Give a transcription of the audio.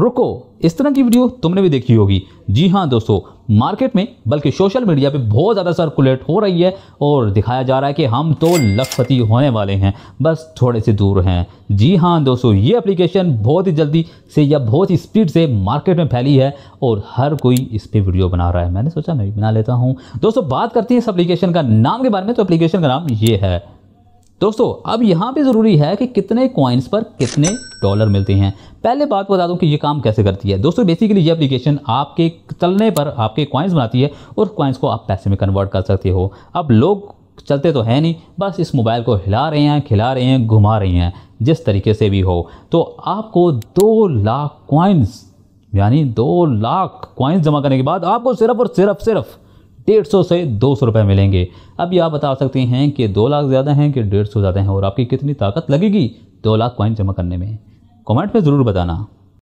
रुको इस तरह की वीडियो तुमने भी देखी होगी जी हाँ दोस्तों मार्केट में बल्कि सोशल मीडिया पे बहुत ज़्यादा सर्कुलेट हो रही है और दिखाया जा रहा है कि हम तो लखपति होने वाले हैं बस थोड़े से दूर हैं जी हाँ दोस्तों ये एप्लीकेशन बहुत ही जल्दी से या बहुत ही स्पीड से मार्केट में फैली है और हर कोई इस पर वीडियो बना रहा है मैंने सोचा मैं भी बना लेता हूँ दोस्तों बात करते हैं इस अप्लीकेशन का नाम के बारे में तो एप्लीकेशन का नाम ये है दोस्तों अब यहाँ पे ज़रूरी है कि कितने कॉइन्स पर कितने डॉलर मिलते हैं पहले बात बता दूं कि ये काम कैसे करती है दोस्तों बेसिकली ये एप्लीकेशन आपके चलने पर आपके कॉइन्स बनाती है और कॉइन्स को आप पैसे में कन्वर्ट कर सकते हो अब लोग चलते तो है नहीं बस इस मोबाइल को हिला रहे हैं खिला रहे हैं घुमा रहे हैं जिस तरीके से भी हो तो आपको दो लाख कॉइन्स यानी दो लाख कॉइन्स जमा करने के बाद आपको सिर्फ और सिर्फ सिर्फ डेढ़ सौ से दो सौ रुपये मिलेंगे अब ये आप बता सकते हैं कि दो लाख ज़्यादा हैं कि डेढ़ सौ ज़्यादा हैं और आपकी कितनी ताकत लगेगी दो लाख कॉइन जमा करने में कमेंट में ज़रूर बताना